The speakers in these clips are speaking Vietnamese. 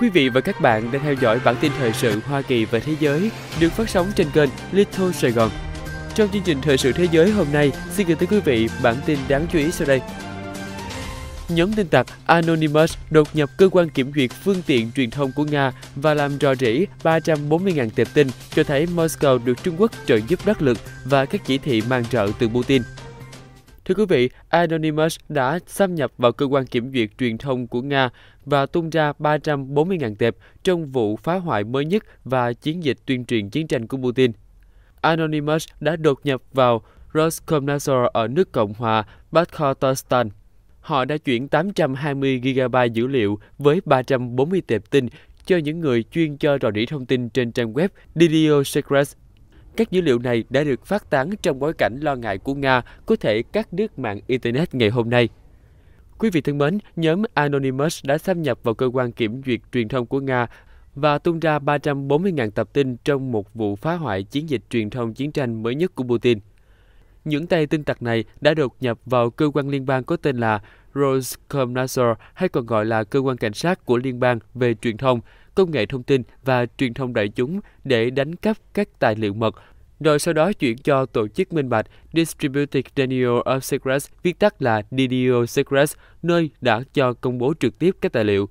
Quý vị và các bạn đang theo dõi bản tin thời sự Hoa Kỳ và thế giới được phát sóng trên kênh Little Sài Gòn. Trong chương trình thời sự thế giới hôm nay, xin gửi tới quý vị bản tin đáng chú ý sau đây. Nhóm tin tặc Anonymous đột nhập cơ quan kiểm duyệt phương tiện truyền thông của Nga và làm rò rỉ 340.000 tệp tin cho thấy Moscow được Trung Quốc trợ giúp đắc lực và các chỉ thị mang trợ từ Putin. Thưa quý vị, Anonymous đã xâm nhập vào cơ quan kiểm duyệt truyền thông của Nga và tung ra 340.000 tệp trong vụ phá hoại mới nhất và chiến dịch tuyên truyền chiến tranh của Putin. Anonymous đã đột nhập vào Roskomnadzor ở nước Cộng hòa Baskhorstan. Họ đã chuyển 820 GB dữ liệu với 340 tệp tin cho những người chuyên cho rò rỉ thông tin trên trang web Didio Secrets các dữ liệu này đã được phát tán trong bối cảnh lo ngại của Nga có thể cắt đứt mạng Internet ngày hôm nay. Quý vị thân mến, nhóm Anonymous đã xâm nhập vào cơ quan kiểm duyệt truyền thông của Nga và tung ra 340.000 tập tin trong một vụ phá hoại chiến dịch truyền thông chiến tranh mới nhất của Putin. Những tay tin tặc này đã đột nhập vào cơ quan liên bang có tên là Roskomnadzor hay còn gọi là cơ quan cảnh sát của liên bang về truyền thông công nghệ thông tin và truyền thông đại chúng để đánh cắp các tài liệu mật, rồi sau đó chuyển cho tổ chức minh bạch Distributed Denial of Secrets, viết tắt là DDO Secrets, nơi đã cho công bố trực tiếp các tài liệu.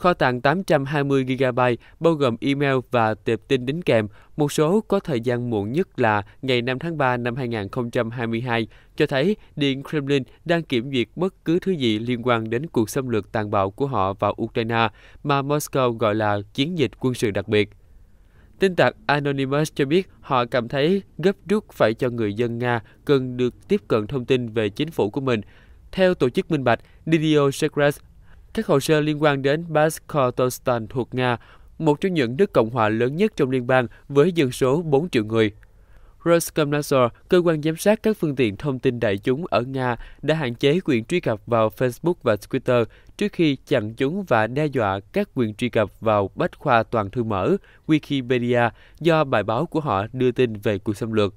Kho tàng 820GB bao gồm email và tệp tin đính kèm, một số có thời gian muộn nhất là ngày 5 tháng 3 năm 2022, cho thấy Điện Kremlin đang kiểm duyệt bất cứ thứ gì liên quan đến cuộc xâm lược tàn bạo của họ vào Ukraine mà Moscow gọi là chiến dịch quân sự đặc biệt. Tin tạc Anonymous cho biết họ cảm thấy gấp rút phải cho người dân Nga cần được tiếp cận thông tin về chính phủ của mình. Theo tổ chức minh bạch, Didio Segres, các hồ sơ liên quan đến Bashkortostan thuộc Nga, một trong những nước Cộng hòa lớn nhất trong liên bang với dân số 4 triệu người. Roskomnadzor, cơ quan giám sát các phương tiện thông tin đại chúng ở Nga, đã hạn chế quyền truy cập vào Facebook và Twitter trước khi chặn chúng và đe dọa các quyền truy cập vào bách khoa toàn thư mở Wikipedia do bài báo của họ đưa tin về cuộc xâm lược.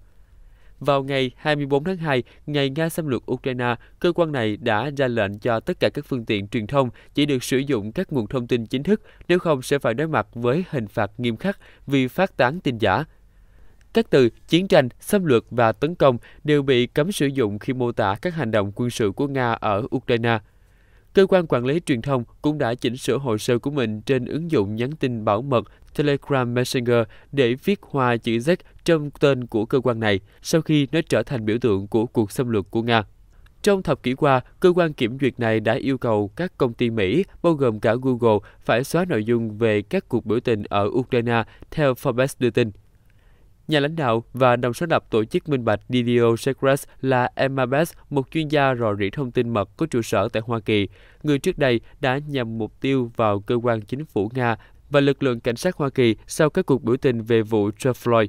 Vào ngày 24 tháng 2, ngày Nga xâm lược Ukraine, cơ quan này đã ra lệnh cho tất cả các phương tiện truyền thông chỉ được sử dụng các nguồn thông tin chính thức, nếu không sẽ phải đối mặt với hình phạt nghiêm khắc vì phát tán tin giả. Các từ chiến tranh, xâm lược và tấn công đều bị cấm sử dụng khi mô tả các hành động quân sự của Nga ở Ukraine. Cơ quan quản lý truyền thông cũng đã chỉnh sửa hồ sơ của mình trên ứng dụng nhắn tin bảo mật Telegram Messenger để viết hoa chữ Z trong tên của cơ quan này sau khi nó trở thành biểu tượng của cuộc xâm lược của Nga. Trong thập kỷ qua, cơ quan kiểm duyệt này đã yêu cầu các công ty Mỹ, bao gồm cả Google, phải xóa nội dung về các cuộc biểu tình ở Ukraine theo Forbes đưa tin. Nhà lãnh đạo và đồng sáng lập tổ chức minh bạch DDO Secrets là Emma Best, một chuyên gia rò rỉ thông tin mật có trụ sở tại Hoa Kỳ, người trước đây đã nhằm mục tiêu vào cơ quan chính phủ Nga và lực lượng cảnh sát Hoa Kỳ sau các cuộc biểu tình về vụ George Floyd.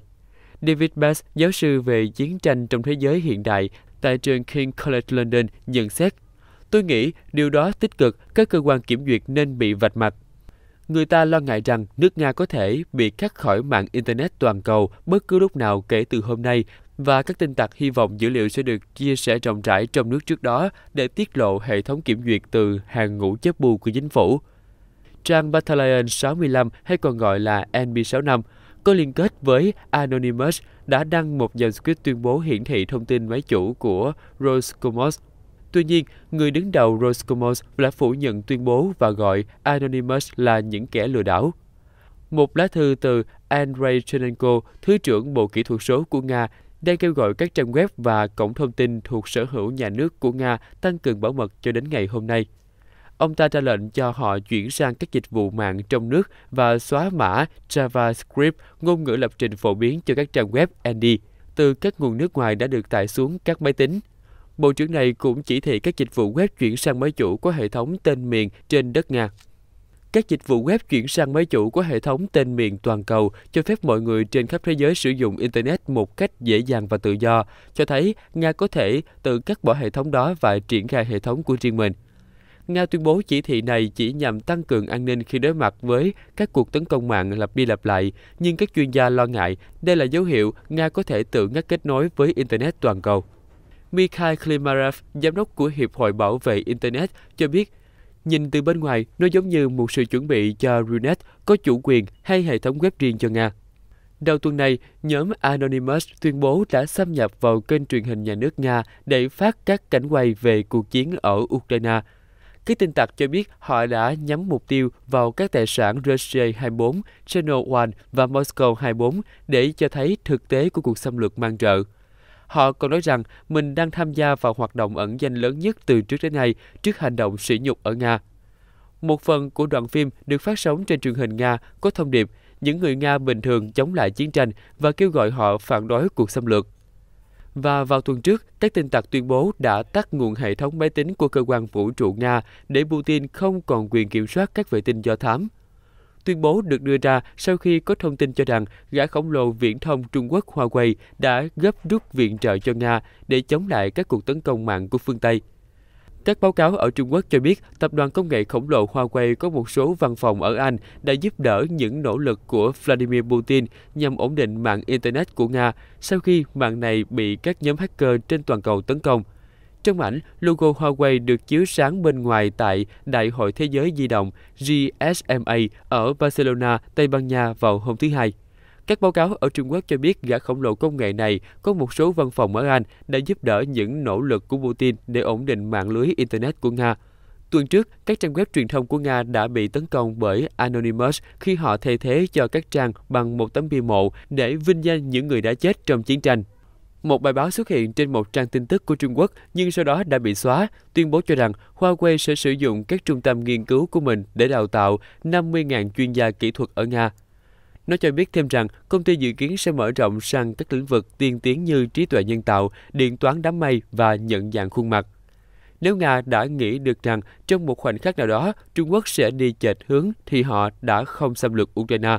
David Best, giáo sư về chiến tranh trong thế giới hiện đại tại trường King College London, nhận xét Tôi nghĩ điều đó tích cực, các cơ quan kiểm duyệt nên bị vạch mặt người ta lo ngại rằng nước Nga có thể bị cắt khỏi mạng Internet toàn cầu bất cứ lúc nào kể từ hôm nay và các tin tặc hy vọng dữ liệu sẽ được chia sẻ rộng rãi trong nước trước đó để tiết lộ hệ thống kiểm duyệt từ hàng ngũ chép bù của chính phủ. Trang Battalion 65 hay còn gọi là NB65 có liên kết với Anonymous đã đăng một dòng script tuyên bố hiển thị thông tin máy chủ của Roscomos Tuy nhiên, người đứng đầu Roscosmos đã phủ nhận tuyên bố và gọi Anonymous là những kẻ lừa đảo. Một lá thư từ Andrei Chernenko, Thứ trưởng Bộ Kỹ thuật số của Nga, đang kêu gọi các trang web và cổng thông tin thuộc sở hữu nhà nước của Nga tăng cường bảo mật cho đến ngày hôm nay. Ông ta ra lệnh cho họ chuyển sang các dịch vụ mạng trong nước và xóa mã JavaScript, ngôn ngữ lập trình phổ biến cho các trang web ND, từ các nguồn nước ngoài đã được tải xuống các máy tính Bộ trưởng này cũng chỉ thị các dịch vụ web chuyển sang máy chủ có hệ thống tên miền trên đất Nga. Các dịch vụ web chuyển sang máy chủ có hệ thống tên miền toàn cầu cho phép mọi người trên khắp thế giới sử dụng Internet một cách dễ dàng và tự do, cho thấy Nga có thể tự cắt bỏ hệ thống đó và triển khai hệ thống của riêng mình. Nga tuyên bố chỉ thị này chỉ nhằm tăng cường an ninh khi đối mặt với các cuộc tấn công mạng lặp đi lặp lại, nhưng các chuyên gia lo ngại đây là dấu hiệu Nga có thể tự ngắt kết nối với Internet toàn cầu. Mikhail Klimarev, giám đốc của Hiệp hội Bảo vệ Internet, cho biết Nhìn từ bên ngoài, nó giống như một sự chuẩn bị cho Runet có chủ quyền hay hệ thống web riêng cho Nga. Đầu tuần này, nhóm Anonymous tuyên bố đã xâm nhập vào kênh truyền hình nhà nước Nga để phát các cảnh quay về cuộc chiến ở Ukraine. Các tin tặc cho biết họ đã nhắm mục tiêu vào các tài sản Russia 24, Channel One và Moscow 24 để cho thấy thực tế của cuộc xâm lược mang rợ. Họ còn nói rằng mình đang tham gia vào hoạt động ẩn danh lớn nhất từ trước đến nay trước hành động sỉ nhục ở Nga. Một phần của đoạn phim được phát sóng trên truyền hình Nga có thông điệp những người Nga bình thường chống lại chiến tranh và kêu gọi họ phản đối cuộc xâm lược. Và vào tuần trước, các tin tặc tuyên bố đã tắt nguồn hệ thống máy tính của cơ quan vũ trụ Nga để Putin không còn quyền kiểm soát các vệ tinh do thám. Tuyên bố được đưa ra sau khi có thông tin cho rằng gã khổng lồ viễn thông Trung Quốc Huawei đã gấp rút viện trợ cho Nga để chống lại các cuộc tấn công mạng của phương Tây. Các báo cáo ở Trung Quốc cho biết tập đoàn công nghệ khổng lồ Huawei có một số văn phòng ở Anh đã giúp đỡ những nỗ lực của Vladimir Putin nhằm ổn định mạng Internet của Nga sau khi mạng này bị các nhóm hacker trên toàn cầu tấn công. Trong ảnh, logo Huawei được chiếu sáng bên ngoài tại Đại hội Thế giới Di động GSMA ở Barcelona, Tây Ban Nha vào hôm thứ Hai. Các báo cáo ở Trung Quốc cho biết gã khổng lồ công nghệ này có một số văn phòng ở Anh đã giúp đỡ những nỗ lực của Putin để ổn định mạng lưới Internet của Nga. Tuần trước, các trang web truyền thông của Nga đã bị tấn công bởi Anonymous khi họ thay thế cho các trang bằng một tấm bia mộ để vinh danh những người đã chết trong chiến tranh một bài báo xuất hiện trên một trang tin tức của Trung Quốc nhưng sau đó đã bị xóa, tuyên bố cho rằng Huawei sẽ sử dụng các trung tâm nghiên cứu của mình để đào tạo 50.000 chuyên gia kỹ thuật ở Nga. Nó cho biết thêm rằng công ty dự kiến sẽ mở rộng sang các lĩnh vực tiên tiến như trí tuệ nhân tạo, điện toán đám mây và nhận dạng khuôn mặt. Nếu Nga đã nghĩ được rằng trong một khoảnh khắc nào đó Trung Quốc sẽ đi chệch hướng thì họ đã không xâm lược Ukraine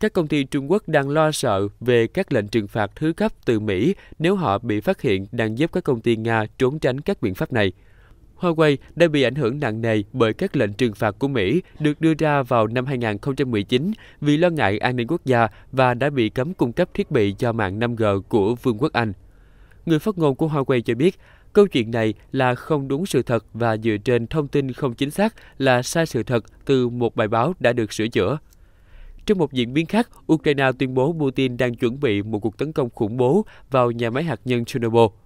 các công ty Trung Quốc đang lo sợ về các lệnh trừng phạt thứ cấp từ Mỹ nếu họ bị phát hiện đang giúp các công ty Nga trốn tránh các biện pháp này. Huawei đã bị ảnh hưởng nặng nề bởi các lệnh trừng phạt của Mỹ được đưa ra vào năm 2019 vì lo ngại an ninh quốc gia và đã bị cấm cung cấp thiết bị cho mạng 5G của Vương quốc Anh. Người phát ngôn của Huawei cho biết, câu chuyện này là không đúng sự thật và dựa trên thông tin không chính xác là sai sự thật từ một bài báo đã được sửa chữa. Trong một diễn biến khác, Ukraine tuyên bố Putin đang chuẩn bị một cuộc tấn công khủng bố vào nhà máy hạt nhân Chernobyl.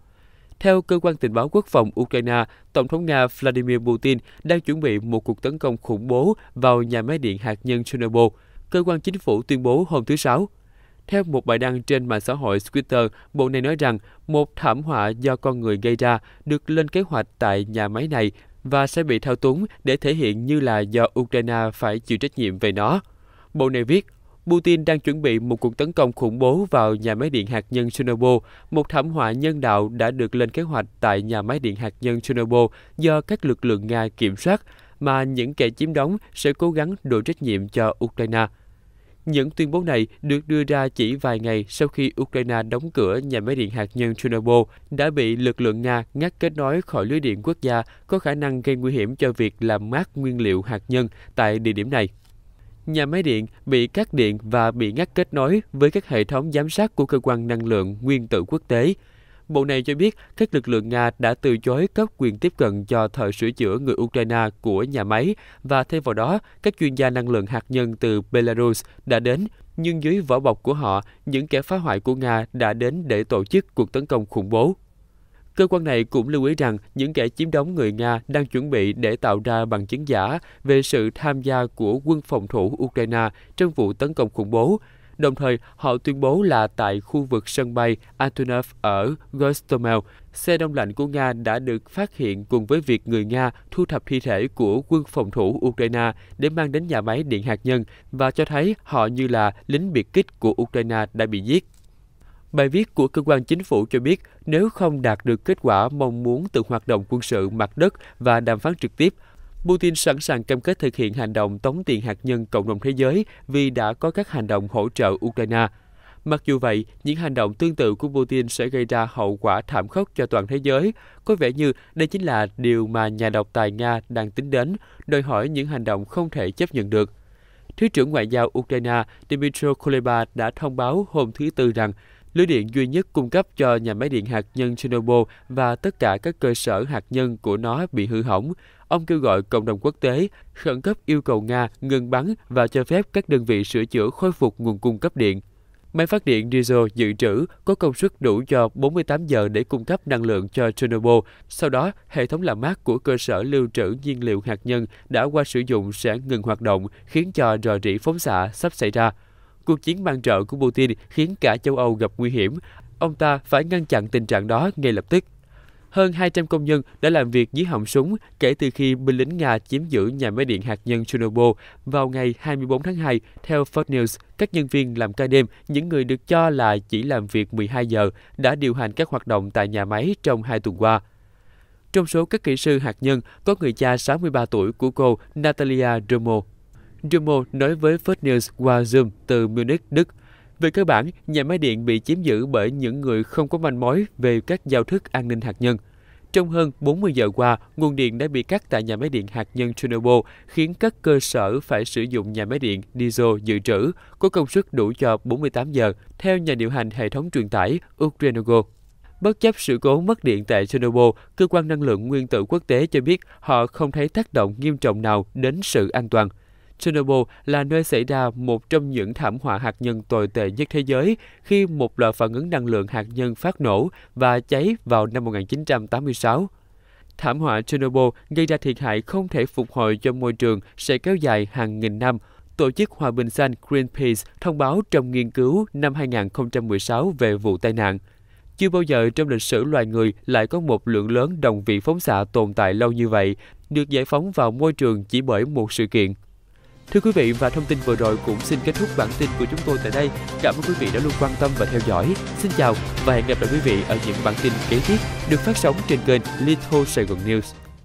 Theo cơ quan tình báo quốc phòng Ukraine, Tổng thống Nga Vladimir Putin đang chuẩn bị một cuộc tấn công khủng bố vào nhà máy điện hạt nhân Chernobyl, cơ quan chính phủ tuyên bố hôm thứ Sáu. Theo một bài đăng trên mạng xã hội Twitter, bộ này nói rằng một thảm họa do con người gây ra được lên kế hoạch tại nhà máy này và sẽ bị thao túng để thể hiện như là do Ukraine phải chịu trách nhiệm về nó. Bộ này viết, Putin đang chuẩn bị một cuộc tấn công khủng bố vào nhà máy điện hạt nhân Chernobyl, một thảm họa nhân đạo đã được lên kế hoạch tại nhà máy điện hạt nhân Chernobyl do các lực lượng Nga kiểm soát, mà những kẻ chiếm đóng sẽ cố gắng đổ trách nhiệm cho Ukraine. Những tuyên bố này được đưa ra chỉ vài ngày sau khi Ukraine đóng cửa nhà máy điện hạt nhân Chernobyl đã bị lực lượng Nga ngắt kết nối khỏi lưới điện quốc gia có khả năng gây nguy hiểm cho việc làm mát nguyên liệu hạt nhân tại địa điểm này. Nhà máy điện bị cắt điện và bị ngắt kết nối với các hệ thống giám sát của cơ quan năng lượng nguyên tử quốc tế. Bộ này cho biết các lực lượng Nga đã từ chối cấp quyền tiếp cận cho thợ sửa chữa người Ukraine của nhà máy và thay vào đó, các chuyên gia năng lượng hạt nhân từ Belarus đã đến, nhưng dưới vỏ bọc của họ, những kẻ phá hoại của Nga đã đến để tổ chức cuộc tấn công khủng bố Cơ quan này cũng lưu ý rằng những kẻ chiếm đóng người Nga đang chuẩn bị để tạo ra bằng chứng giả về sự tham gia của quân phòng thủ Ukraine trong vụ tấn công khủng bố. Đồng thời, họ tuyên bố là tại khu vực sân bay Antonov ở Gostomel, xe đông lạnh của Nga đã được phát hiện cùng với việc người Nga thu thập thi thể của quân phòng thủ Ukraine để mang đến nhà máy điện hạt nhân và cho thấy họ như là lính biệt kích của Ukraine đã bị giết. Bài viết của cơ quan chính phủ cho biết nếu không đạt được kết quả mong muốn từ hoạt động quân sự mặt đất và đàm phán trực tiếp, Putin sẵn sàng cam kết thực hiện hành động tống tiền hạt nhân cộng đồng thế giới vì đã có các hành động hỗ trợ Ukraine. Mặc dù vậy, những hành động tương tự của Putin sẽ gây ra hậu quả thảm khốc cho toàn thế giới. Có vẻ như đây chính là điều mà nhà độc tài Nga đang tính đến, đòi hỏi những hành động không thể chấp nhận được. Thứ trưởng Ngoại giao Ukraine Dmytro Kuleba đã thông báo hôm thứ Tư rằng lưới điện duy nhất cung cấp cho nhà máy điện hạt nhân Chernobyl và tất cả các cơ sở hạt nhân của nó bị hư hỏng. Ông kêu gọi cộng đồng quốc tế khẩn cấp yêu cầu Nga ngừng bắn và cho phép các đơn vị sửa chữa khôi phục nguồn cung cấp điện. Máy phát điện diesel dự trữ có công suất đủ cho 48 giờ để cung cấp năng lượng cho Chernobyl. Sau đó, hệ thống làm mát của cơ sở lưu trữ nhiên liệu hạt nhân đã qua sử dụng sẽ ngừng hoạt động, khiến cho rò rỉ phóng xạ sắp xảy ra. Cuộc chiến mang trợ của Putin khiến cả châu Âu gặp nguy hiểm. Ông ta phải ngăn chặn tình trạng đó ngay lập tức. Hơn 200 công nhân đã làm việc dưới họng súng kể từ khi binh lính Nga chiếm giữ nhà máy điện hạt nhân Chernobyl vào ngày 24 tháng 2. Theo Fox News, các nhân viên làm ca đêm, những người được cho là chỉ làm việc 12 giờ, đã điều hành các hoạt động tại nhà máy trong hai tuần qua. Trong số các kỹ sư hạt nhân, có người cha 63 tuổi của cô Natalia Dromo Dumo nói với Fox News qua Zoom từ Munich, Đức. Về cơ bản, nhà máy điện bị chiếm giữ bởi những người không có manh mối về các giao thức an ninh hạt nhân. Trong hơn 40 giờ qua, nguồn điện đã bị cắt tại nhà máy điện hạt nhân Chernobyl, khiến các cơ sở phải sử dụng nhà máy điện diesel dự trữ, có công suất đủ cho 48 giờ, theo nhà điều hành hệ thống truyền tải Ukrenergo. Bất chấp sự cố mất điện tại Chernobyl, cơ quan năng lượng nguyên tử quốc tế cho biết họ không thấy tác động nghiêm trọng nào đến sự an toàn. Chernobyl là nơi xảy ra một trong những thảm họa hạt nhân tồi tệ nhất thế giới khi một loạt phản ứng năng lượng hạt nhân phát nổ và cháy vào năm 1986. Thảm họa Chernobyl gây ra thiệt hại không thể phục hồi cho môi trường sẽ kéo dài hàng nghìn năm. Tổ chức Hòa bình Xanh Greenpeace thông báo trong nghiên cứu năm 2016 về vụ tai nạn. Chưa bao giờ trong lịch sử loài người lại có một lượng lớn đồng vị phóng xạ tồn tại lâu như vậy, được giải phóng vào môi trường chỉ bởi một sự kiện. Thưa quý vị và thông tin vừa rồi cũng xin kết thúc bản tin của chúng tôi tại đây. Cảm ơn quý vị đã luôn quan tâm và theo dõi. Xin chào và hẹn gặp lại quý vị ở những bản tin kế tiếp được phát sóng trên kênh Little Saigon News.